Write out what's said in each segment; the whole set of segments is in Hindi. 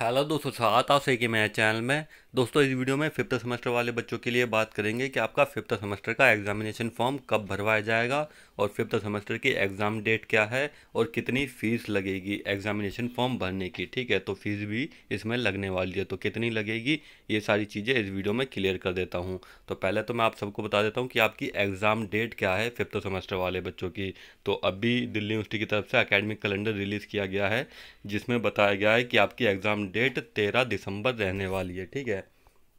हेलो दोस्तों स्वागत आप सही के मेरे चैनल में दोस्तों इस वीडियो में फिफ्थ सेमेस्टर वाले बच्चों के लिए बात करेंगे कि आपका फिफ्थ सेमेस्टर का एग्जामिनेशन फॉर्म कब भरवाया जाएगा और फिफ्थ सेमेस्टर की एग्ज़ाम डेट क्या है और कितनी फ़ीस लगेगी एग्जामिनेशन फॉर्म भरने की ठीक है तो फीस भी इसमें लगने वाली है तो कितनी लगेगी ये सारी चीज़ें इस वीडियो में क्लियर कर देता हूँ तो पहले तो मैं आप सबको बता देता हूँ कि आपकी एग्ज़ाम डेट क्या है फिफ्थ सेमेस्टर वाले बच्चों की तो अभी दिल्ली यूनिवर्सिटी की तरफ से अकेडमिक कैलेंडर रिलीज़ किया गया है जिसमें बताया गया है कि आपकी एग्ज़ाम डेट तेरह दिसंबर रहने वाली है ठीक है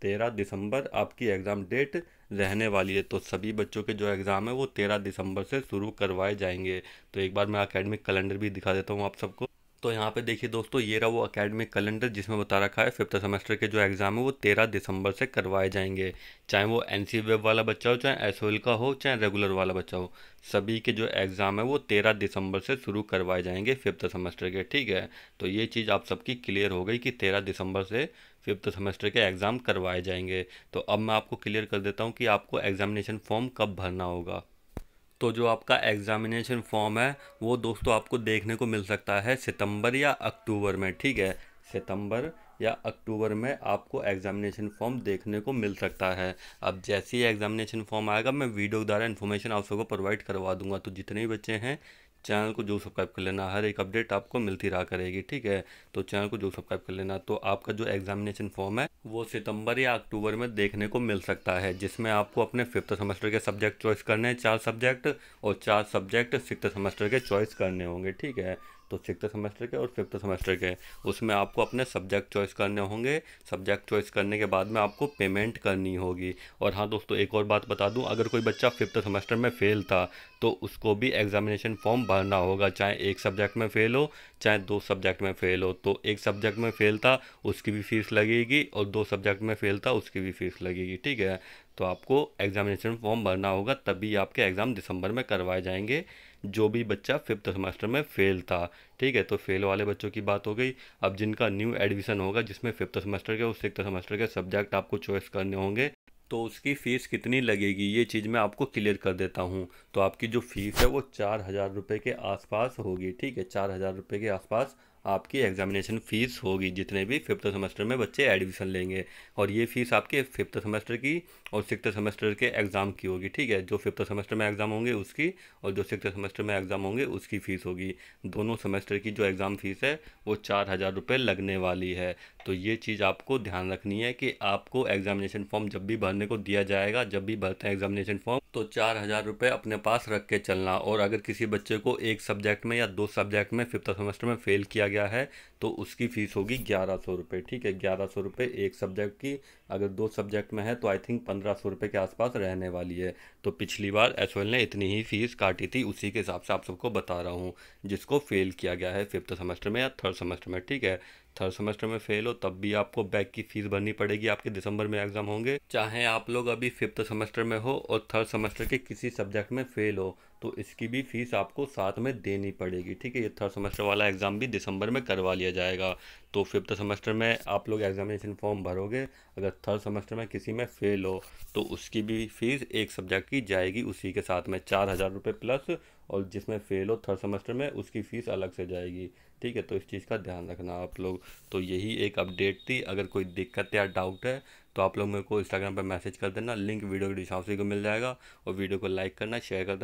तेरह दिसंबर आपकी एग्ज़ाम डेट रहने वाली है तो सभी बच्चों के जो एग्ज़ाम है वो तेरह दिसंबर से शुरू करवाए जाएंगे तो एक बार मैं अकेडमिक कैलेंडर भी दिखा देता हूँ आप सबको तो यहाँ पे देखिए दोस्तों ये रहा वो अकेडमिक कैलेंडर जिसमें बता रखा है फिफ्थ सेमेस्टर के जो एग्ज़ाम है वो तेरह दिसंबर से करवाए जाएंगे चाहे वो एन वेब e वाला बच्चा हो चाहे एस का हो चाहे रेगुलर वाला बच्चा हो सभी के जो एग्ज़ाम है वो तेरह दिसंबर से शुरू करवाए जाएंगे फिफ्थ सेमेस्टर के ठीक है तो ये चीज़ आप सबकी क्लियर हो गई कि तेरह दिसंबर से फिफ्थ सेमेस्टर के एग्ज़ाम करवाए जाएंगे तो अब मैं आपको क्लियर कर देता हूँ कि आपको एग्ज़ामिनेशन फॉर्म कब भरना होगा तो जो आपका एग्ज़ामिनेशन फॉर्म है वो दोस्तों आपको देखने को मिल सकता है सितंबर या अक्टूबर में ठीक है सितंबर या अक्टूबर में आपको एग्जामिनेशन फॉर्म देखने को मिल सकता है अब जैसे ही एग्जामिनेशन फॉर्म आएगा मैं वीडियो द्वारा इन्फॉर्मेशन आप सबको प्रोवाइड करवा दूंगा तो जितने भी बच्चे हैं चैनल को जो सब्सक्राइब कर लेना हर एक अपडेट आपको मिलती रहा करेगी ठीक है तो चैनल को जो सब्सक्राइब कर लेना तो आपका जो एग्जामिनेशन फॉर्म है वो सितंबर या अक्टूबर में देखने को मिल सकता है जिसमें आपको अपने फिफ्थ सेमेस्टर के सब्जेक्ट चॉइस करने हैं चार सब्जेक्ट और चार सब्जेक्ट सिक्स सेमेस्टर के चॉइस करने होंगे ठीक है तो सिक्स सेमेस्टर के और फिफ्थ सेमेस्टर के उसमें आपको अपने सब्जेक्ट चॉइस करने होंगे सब्जेक्ट चॉइस करने के बाद में आपको पेमेंट करनी होगी और हाँ दोस्तों एक और बात बता दूँ अगर कोई बच्चा फिफ्थ सेमेस्टर में फेल था तो उसको भी एग्जामिनेशन फॉर्म भरना होगा चाहे एक सब्जेक्ट में फ़ेल हो चाहे दो सब्जेक्ट में फ़ेल हो तो एक सब्जेक्ट में फ़ेल था उसकी भी फ़ीस लगेगी और दो सब्जेक्ट में फ़ेल था उसकी भी फ़ीस लगेगी ठीक है तो आपको एग्ज़ामिनेशन फॉर्म भरना होगा तभी आपके एग्ज़ाम दिसंबर में करवाए जाएंगे जो भी बच्चा फिफ्थ सेमेस्टर में फेल था ठीक है तो फेल वाले बच्चों की बात हो गई अब जिनका न्यू एडमिशन होगा जिसमें फिफ्थ सेमेस्टर के और सिक्स सेमेस्टर के सब्जेक्ट आपको चॉइस करने होंगे तो उसकी फ़ीस कितनी लगेगी ये चीज़ मैं आपको क्लियर कर देता हूँ तो आपकी जो फ़ीस है वो चार हज़ार रुपये के आसपास होगी ठीक है चार हज़ार रुपये के आसपास आपकी एग्जामिनेशन फ़ीस होगी जितने भी फिफ्थ सेमेस्टर में बच्चे एडमिशन लेंगे और ये फ़ीस आपके फिफ्थ सेमेस्टर की और सिक्स सेमेस्टर के एग्ज़ाम की होगी ठीक है जो फिफ्थ सेमेस्टर में एग्ज़ाम होंगे उसकी और जो सिक्स सेमेस्टर में एग्ज़ाम होंगे उसकी फ़ीस होगी दोनों सेमेस्टर की जो एग्ज़ाम फ़ीस है वो चार हज़ार रुपये लगने वाली है तो ये चीज़ आपको ध्यान रखनी है कि आपको एग्जामिनेशन फॉर्म जब भी भरने को दिया जाएगा जब भी भरते हैं एग्जामिनेशन फॉर्म तो चार हज़ार रुपये अपने पास रख के चलना और अगर किसी बच्चे को एक सब्जेक्ट में या दो सब्जेक्ट में फिफ्थ सेमेस्टर में फ़ेल किया गया है तो उसकी फ़ीस होगी ग्यारह सौ रुपये ठीक है ग्यारह सौ रुपये एक सब्जेक्ट की अगर दो सब्जेक्ट में है तो आई थिंक पंद्रह सौ रुपये के आसपास रहने वाली है तो पिछली बार एस ने इतनी ही फ़ीस काटी थी उसी के हिसाब से आप सबको बता रहा हूँ जिसको फेल किया गया है फिफ्थ सेमेस्टर में या थर्ड सेमेस्टर में ठीक है थर्ड सेमेस्टर में फेल हो तब भी आपको बैक की फीस भरनी पड़ेगी आपके दिसंबर में एग्जाम होंगे चाहे आप लोग अभी फिफ्थ सेमेस्टर में हो और थर्ड सेमेस्टर के किसी सब्जेक्ट में फेल हो तो इसकी भी फ़ीस आपको साथ में देनी पड़ेगी ठीक है ये थर्ड सेमेस्टर वाला एग्ज़ाम भी दिसंबर में करवा लिया जाएगा तो फिफ्थ सेमेस्टर में आप लोग एग्ज़ामिनेशन फॉर्म भरोगे अगर थर्ड सेमेस्टर में किसी में फ़ेल हो तो उसकी भी फ़ीस एक सब्जेक्ट की जाएगी उसी के साथ में चार हज़ार रुपये प्लस और जिसमें फ़ेल हो थर्ड सेमेस्टर में उसकी फ़ीस अलग से जाएगी ठीक है तो इस चीज़ का ध्यान रखना आप लोग तो यही एक अपडेट थी अगर कोई दिक्कत या डाउट है तो आप लोग मेरे को इंस्टाग्राम पर मैसेज कर देना लिंक वीडियो के डिस्क्रिप्शन को मिल जाएगा और वीडियो को लाइक करना शेयर करना